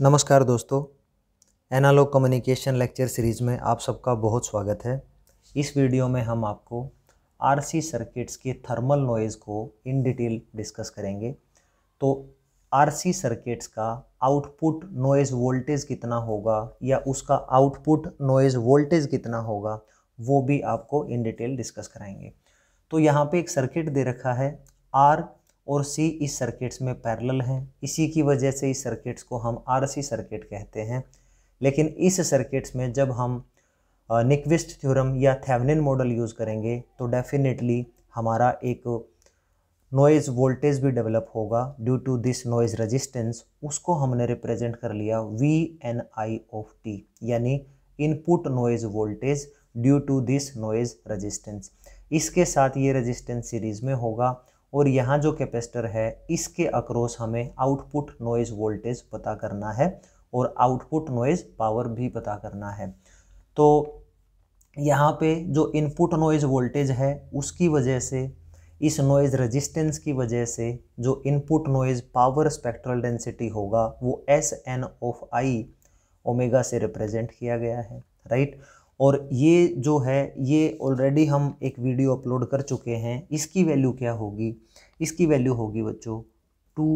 नमस्कार दोस्तों analogue communication lecture series में आप सबका बहुत स्वागत है इस वीडियो में हम आपको आरसी सर्किट्स के थर्मल नॉइज़ को इन डिटेल डिस्कस करेंगे तो आरसी सर्किट्स का आउटपुट नॉइज़ वोल्टेज कितना होगा या उसका आउटपुट नॉइज़ वोल्टेज कितना होगा वो भी आपको इन डिटेल डिस्कस कराएंगे तो यहाँ पे एक सर्किट दे रखा है आर और सी इस सर्किट्स में पैरेलल हैं इसी की वजह से इस सर्किट्स को हम आरसी सर्किट कहते हैं लेकिन इस सर्किट्स में जब हम निक्विस्ट थ्योरम या थेवनिन मॉडल यूज़ करेंगे तो डेफिनेटली हमारा एक नॉइज़ वोल्टेज भी डेवलप होगा due to this noise resistance उसको हमने रिप्रेजेंट कर लिया V N I of T यानी input noise voltage due to this noise resistance इसके साथ ये रेजिस्टेंस सीरीज़ में होगा और यहाँ जो कैपेसिटर है इसके अक्रॉस हमें आउटपुट नॉइज़ वोल्टेज पता करना है और आउटपुट नॉइज़ पावर भी पता करना है तो यहाँ पे जो इनपुट नॉइज़ वोल्टेज है उसकी वजह से इस नॉइज़ रेजिस्टेंस की वजह से जो input noise power spectral density होगा वो S N of I omega से रिप्रेजेंट किया गया है राइट right? और ये जो है ये ऑलरेडी हम एक वीडियो अपलोड कर चुके हैं इसकी वैल्यू क्या होगी इसकी वैल्यू होगी बच्चों टू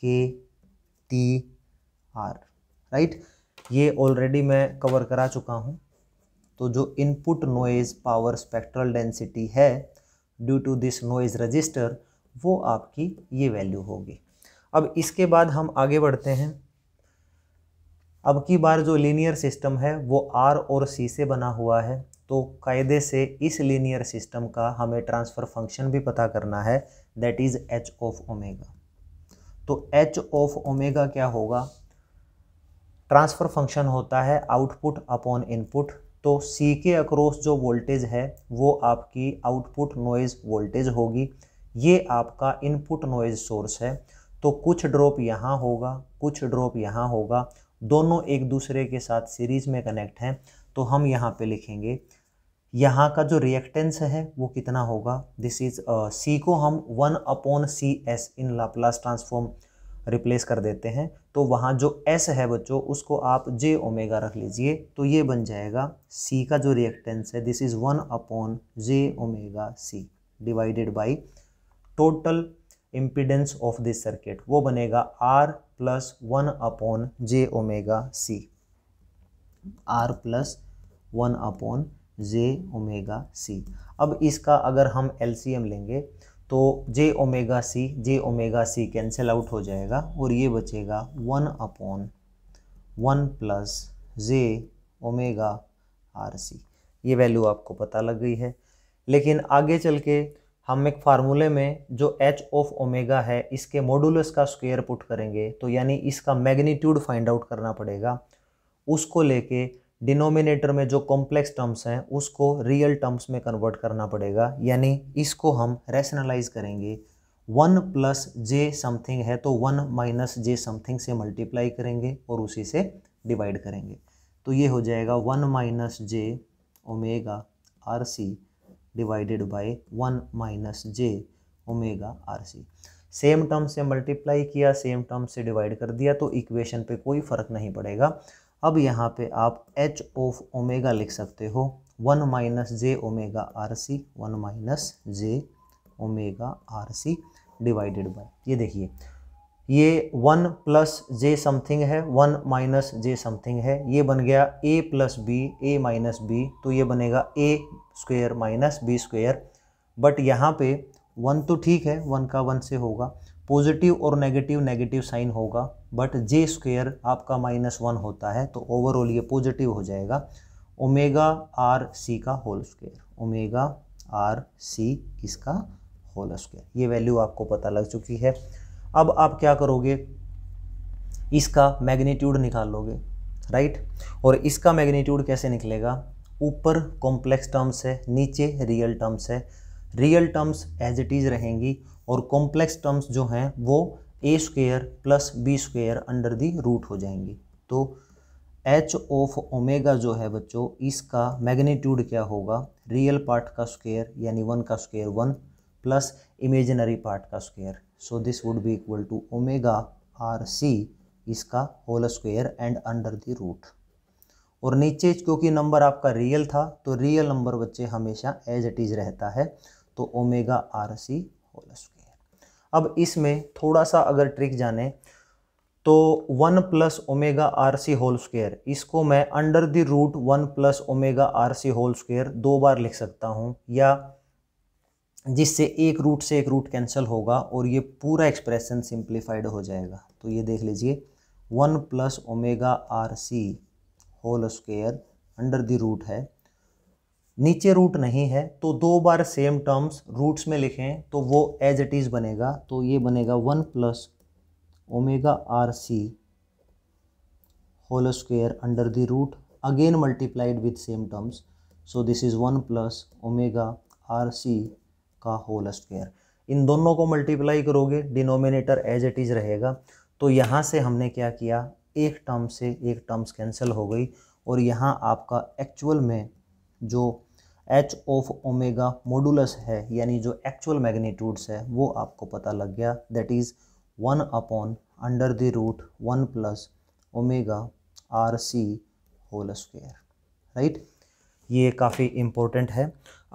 के टी आर राइट ये ऑलरेडी मैं कवर करा चुका हूँ तो जो input noise power spectral density है due to this noise resistor वो आपकी ये वैल्यू होगी अब इसके बाद हम आगे बढ़ते हैं अब की बार जो लीनियर सिस्टम है वो आर और सी से बना हुआ है तो कायदे से इस लीनियर सिस्टम का हमें ट्रांसफ़र फंक्शन भी पता करना है that is H of omega तो एच ऑफ ओमेगा क्या होगा ट्रांसफ़र फंक्शन होता है आउटपुट अपॉन इनपुट तो सी के अक्रॉस जो वोल्टेज है वो आपकी आउटपुट नॉइज़ वोल्टेज होगी ये आपका इनपुट नॉइज़ सोर्स है तो कुछ ड्रॉप यहाँ होगा कुछ ड्रॉप यहाँ होगा दोनों एक दूसरे के साथ सीरीज में कनेक्ट हैं तो हम यहाँ पे लिखेंगे यहाँ का जो रिएक्टेंस है वो कितना होगा दिस इज सी को हम one upon C S in Laplace transform replace कर देते हैं तो वहाँ जो एस है बच्चों उसको आप जे ओमेगा रख लीजिए तो ये बन जाएगा सी का जो रिएक्टेंस है this is one upon J omega C divided by total impedance of this circuit वो बनेगा R plus one upon J omega C R plus one upon J omega C अब इसका अगर हम एलसीएम लेंगे तो J omega C J omega C cancel out हो जाएगा और ये बचेगा one upon one plus J omega R C ये वैल्यू आपको पता लग गई है लेकिन आगे चल के हम एक फार्मूले में जो एच ऑफ ओमेगा है इसके मॉडुलस का स्क्वेयर पुट करेंगे तो यानी इसका मैग्नीट्यूड फाइंड आउट करना पड़ेगा उसको लेके डिनोमिनेटर में जो कॉम्प्लेक्स टर्म्स हैं उसको रियल टर्म्स में कन्वर्ट करना पड़ेगा यानी इसको हम रैशनलाइज करेंगे वन प्लस जे समथिंग है तो वन माइनस जे समथिंग से मल्टीप्लाई करेंगे और उसी से डिवाइड करेंगे तो ये हो जाएगा one minus J omega R C divided by one minus J omega R C same term से मल्टीप्लाई किया सेम टर्म से डिवाइड कर दिया तो इक्वेशन पे कोई फ़र्क नहीं पड़ेगा अब यहाँ पे आप एच ऑफ ओमेगा लिख सकते हो one minus J omega R C one minus J omega R C divided by ये देखिए ये वन प्लस जे समथिंग है वन माइनस जे समथिंग है ये बन गया A plus B A minus B तो ये बनेगा A square minus B square but यहाँ पे वन तो ठीक है वन का वन से होगा पॉजिटिव और नेगेटिव नेगेटिव साइन होगा बट जे स्क्वेयर आपका माइनस वन होता है तो ओवरऑल ये पॉजिटिव हो जाएगा ओमेगा आर सी का whole square omega R C इसका होल स्क्वेयर ये वैल्यू आपको पता लग चुकी है अब आप क्या करोगे इसका मैग्नीट्यूड निकाल लोगे राइट और इसका मैग्नीट्यूड कैसे निकलेगा ऊपर कॉम्प्लेक्स टर्म्स है नीचे रियल टर्म्स है real terms as it is रहेंगी और कॉम्प्लेक्स टर्म्स जो हैं वो A square plus B square under the root हो जाएंगी तो एच ऑफ ओमेगा जो है बच्चों इसका मैग्नीट्यूड क्या होगा रियल पार्ट का स्क्वेयर यानी वन का square one plus imaginary part का square so this would be equal to omega R C इसका whole square and under the root और नीचे क्योंकि नंबर आपका रियल था तो रियल नंबर बच्चे हमेशा एज इट इज़ रहता है तो omega R C whole square अब इसमें थोड़ा सा अगर ट्रिक जाने तो one plus omega R C whole square इसको मैं under the root one plus omega R C whole square दो बार लिख सकता हूँ या जिससे एक रूट से एक रूट कैंसिल होगा और ये पूरा एक्सप्रेशन सिंप्लीफाइड हो जाएगा तो ये देख लीजिए one plus omega R C whole square under the root है नीचे रूट नहीं है तो दो बार सेम टर्म्स रूट्स में लिखें तो वो एज इट इज़ बनेगा तो ये बनेगा one plus omega R C whole square under the root again multiplied with same terms so this is one plus omega R C का होल स्क्वेयर इन दोनों को मल्टीप्लाई करोगे डिनोमिनेटर एज इट इज़ रहेगा तो यहाँ से हमने क्या किया एक टर्म से एक टर्म्स कैंसिल हो गई और यहाँ आपका एक्चुअल में जो एच ऑफ ओमेगा मोडुलस है यानी जो एक्चुअल मैग्नीट्यूड्स है वो आपको पता लग गया that is one upon under the root one plus omega R C whole square right ये काफ़ी इम्पोर्टेंट है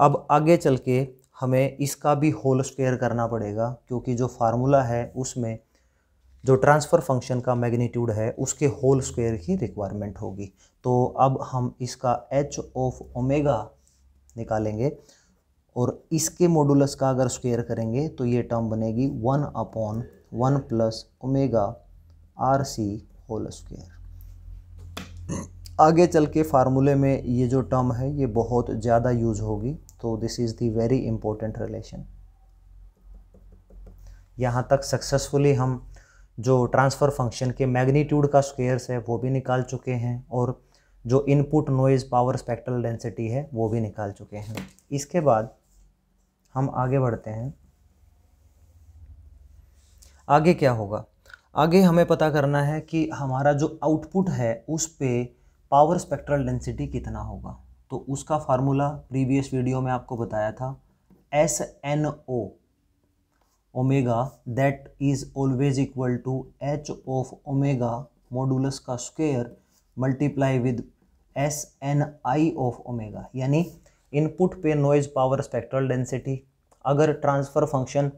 अब आगे चल के हमें इसका भी होल स्क्वेयर करना पड़ेगा क्योंकि जो फार्मूला है उसमें जो ट्रांसफ़र फंक्शन का मैग्नीट्यूड है उसके होल स्क्वायर की रिक्वायरमेंट होगी तो अब हम इसका एच ऑफ ओमेगा निकालेंगे और इसके मॉडुलस का अगर स्क्वायर करेंगे तो ये टर्म बनेगी one upon one plus omega R C whole square आगे चल के फार्मूले में ये जो टर्म है ये बहुत ज़्यादा यूज होगी तो this is the very important relation यहाँ तक सक्सेसफुली हम जो ट्रांसफ़र फंक्शन के मैग्नीट्यूड का स्क्वेयर्स है वो भी निकाल चुके हैं और जो input noise power spectral density है वो भी निकाल चुके हैं इसके बाद हम आगे बढ़ते हैं आगे क्या होगा आगे हमें पता करना है कि हमारा जो आउटपुट है उस पर पावर स्पेक्ट्रल डेंसिटी कितना होगा तो उसका फार्मूला प्रीवियस वीडियो में आपको बताया था S N O omega that is always equal to h of omega modulus का square multiply with S N I of omega यानी इनपुट पे नॉइज पावर स्पेक्ट्रल डेंसिटी अगर ट्रांसफ़र फंक्शन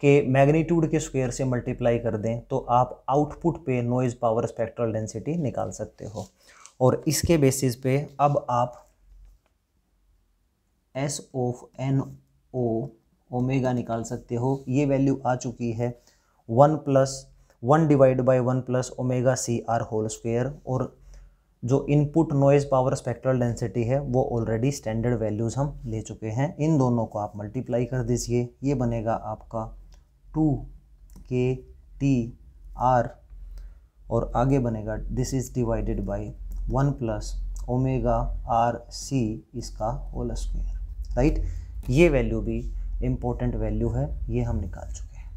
के magnitude के स्क्वेयर से मल्टीप्लाई कर दें तो आप आउटपुट पे नॉइज़ पावर स्पेक्ट्रल डेंसिटी निकाल सकते हो और इसके बेसिस पे अब आप S of N O omega निकाल सकते हो ये वैल्यू आ चुकी है one plus one divide by one plus omega C R whole square और जो input noise power spectral density है वो ऑलरेडी स्टैंडर्ड वैल्यूज़ हम ले चुके हैं इन दोनों को आप मल्टीप्लाई कर दीजिए ये बनेगा आपका टू के टी आर और आगे बनेगा this is divided by one plus omega R C इसका होल स्क्वेयर राइट ये वैल्यू भी इम्पोर्टेंट वैल्यू है ये हम निकाल चुके हैं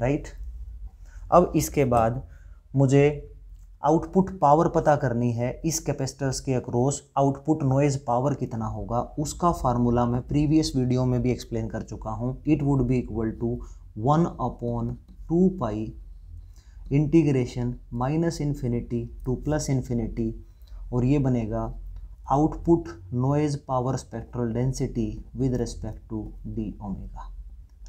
राइट अब इसके बाद मुझे आउटपुट पावर पता करनी है इस कैपेसिटर्स के अक्रॉस आउटपुट नॉइज पावर कितना होगा उसका फार्मूला मैं प्रीवियस वीडियो में भी एक्सप्लेन कर चुका हूँ it would be equal to one upon two pi integration minus infinity to plus infinity और ये बनेगा output noise power spectral density with respect to d omega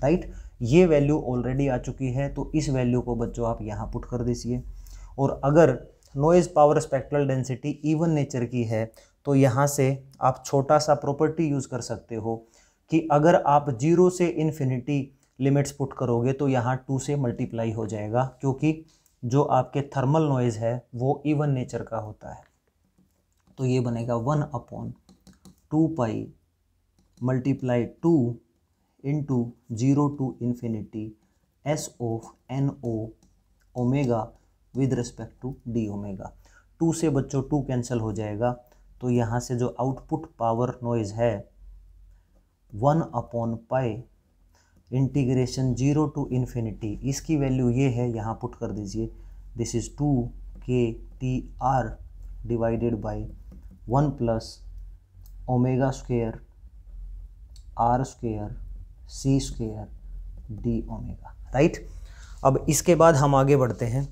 right right? ये वैल्यू ऑलरेडी आ चुकी है तो इस वैल्यू को बच्चों आप यहाँ पुट कर दीजिए और अगर noise power spectral density even nature की है तो यहाँ से आप छोटा सा प्रॉपर्टी यूज़ कर सकते हो कि अगर आप जीरो से इन्फिनिटी लिमिट्स पुट करोगे तो यहाँ टू से मल्टीप्लाई हो जाएगा क्योंकि जो आपके थर्मल नॉइज़ है वो इवन नेचर का होता है तो ये बनेगा one upon two pi multiply two into zero to infinity S of N O omega with respect to D omega two से बच्चों टू कैंसिल हो जाएगा तो यहाँ से जो आउटपुट पावर नॉइज है one upon pi integration zero to infinity इसकी वैल्यू ये है यहाँ पुट कर दीजिए दिस इज़ टू के T R divided by one plus omega square R square C square D omega right अब इसके बाद हम आगे बढ़ते हैं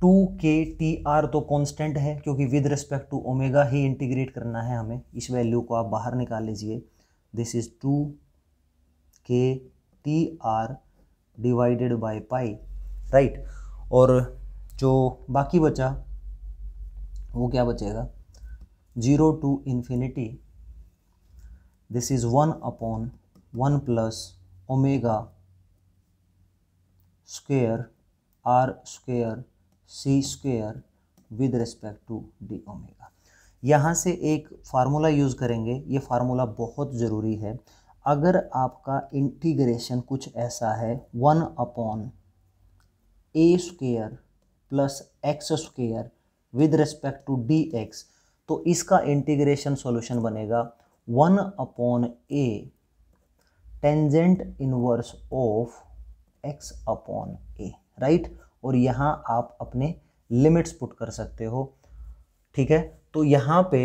टू के टी आर तो कांस्टेंट है क्योंकि विद रिस्पेक्ट टू ओमेगा ही इंटीग्रेट करना है हमें इस वैल्यू को आप बाहर निकाल लीजिए दिस इज़ टू के T R divided by pi right और जो बाकी बचा वो क्या बचेगा zero to infinity this is one upon one plus omega square R square C square with respect to D omega यहाँ से एक फार्मूला यूज़ करेंगे ये फार्मूला बहुत ज़रूरी है अगर आपका इंटीग्रेशन कुछ ऐसा है one upon a square plus x square with respect to d x तो इसका इंटीग्रेशन सॉल्यूशन बनेगा one upon a tangent inverse of x upon a right और यहाँ आप अपने लिमिट्स पुट कर सकते हो ठीक है तो यहाँ पे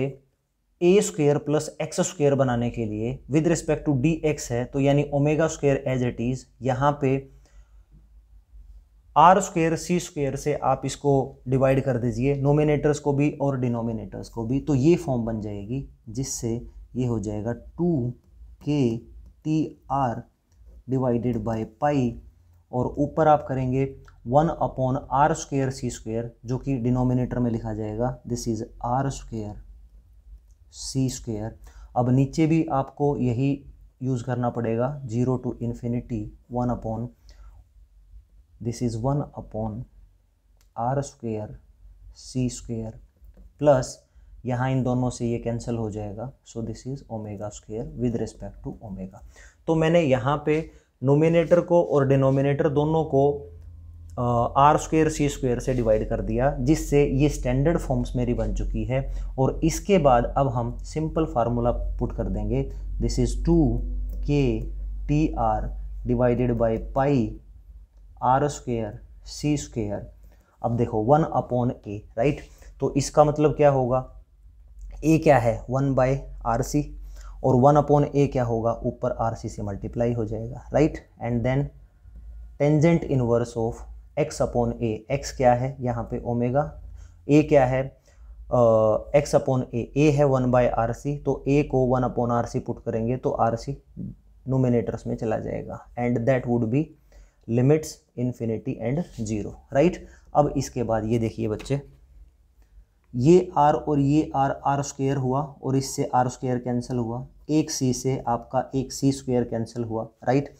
a square plus x square बनाने के लिए with respect to d x है तो यानी omega square as it is यहाँ पे आर स्क्वेयर सी स्क्वेयर से आप इसको डिवाइड कर दीजिए नोमिनेटर्स को भी और डिनोमिनेटर्स को भी तो ये फॉर्म बन जाएगी जिससे ये हो जाएगा टू के T R divided by pi और ऊपर आप करेंगे वन अपॉन आर स्क्वेयर सी स्क्वेयर जो कि डिनोमिनेटर में लिखा जाएगा this is r square C square अब नीचे भी आपको यही यूज़ करना पड़ेगा zero to infinity one upon this is one upon r square C square plus यहाँ इन दोनों से ये कैंसिल हो जाएगा so this is omega square with respect to omega तो मैंने यहाँ पे नोमिनेटर को और डिनोमिनेटर दोनों को आर स्क्वेयर सी स्क्वेयर से डिवाइड कर दिया जिससे ये स्टैंडर्ड फॉर्म्स मेरी बन चुकी है और इसके बाद अब हम सिंपल फार्मूला पुट कर देंगे दिस इज़ टू के T R divided by pi r square C square अब देखो वन अपॉन ए राइट तो इसका मतलब क्या होगा ए क्या है वन बाय आर सी और वन अपॉन ए क्या होगा ऊपर आर सी से मल्टीप्लाई हो जाएगा right and then tangent inverse of x upon a x क्या है यहाँ पे ओमेगा ए क्या है एक्स अपॉन ए ए है वन बाय आर सी तो ए को one upon r c put करेंगे तो आर सी नोमिनेटर्स में चला जाएगा and that would be limits infinity and zero right अब इसके बाद ये देखिए बच्चे ये आर और ये आर आर स्क्वेयर हुआ और इससे आर स्क्वेयर कैंसिल हुआ एक सी से आपका एक सी स्क्वेयर कैंसिल हुआ राइट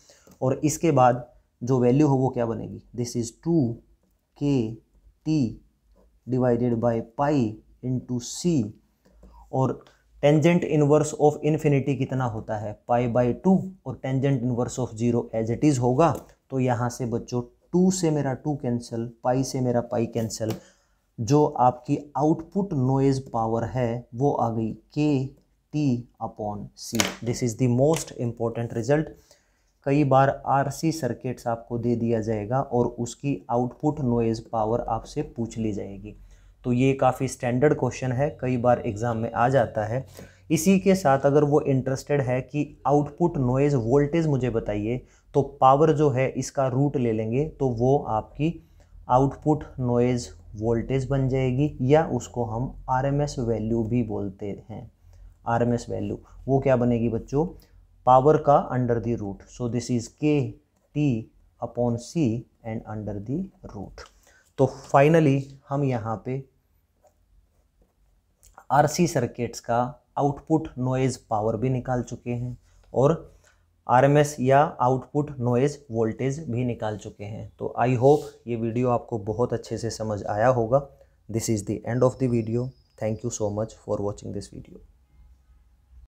और इसके बाद जो वैल्यू हो वो क्या बनेगी दिस इज़ टू के t divided by pi into c और टेंजेंट इनवर्स ऑफ इन्फिनिटी कितना होता है पाई बाई टू और tangent inverse of zero as it is होगा तो यहाँ से बच्चों टू से मेरा टू कैंसिल पाई से मेरा पाई कैंसिल जो आपकी आउटपुट नोइज पावर है वो आ गई k t upon c this is the most important result कई बार आरसी सर्किट्स आपको दे दिया जाएगा और उसकी आउटपुट नोइज़ पावर आपसे पूछ ली जाएगी तो ये काफ़ी स्टैंडर्ड क्वेश्चन है कई बार एग्ज़ाम में आ जाता है इसी के साथ अगर वो इंटरेस्टेड है कि आउटपुट नोइज़ वोल्टेज मुझे बताइए तो पावर जो है इसका रूट ले लेंगे तो वो आपकी आउटपुट नॉइज़ वोल्टेज बन जाएगी या उसको हम आरएमएस वैल्यू भी बोलते हैं आरएमएस वैल्यू वो क्या बनेगी बच्चों पावर का under the root so this is k t upon c and under the root तो फाइनली हम यहाँ पे आरसी सर्किट्स का आउटपुट नॉइज़ पावर भी निकाल चुके हैं और आरएमएस या आउटपुट नॉइज वोल्टेज भी निकाल चुके हैं तो आई होप ये वीडियो आपको बहुत अच्छे से समझ आया होगा this is the end of the video thank you so much for watching this video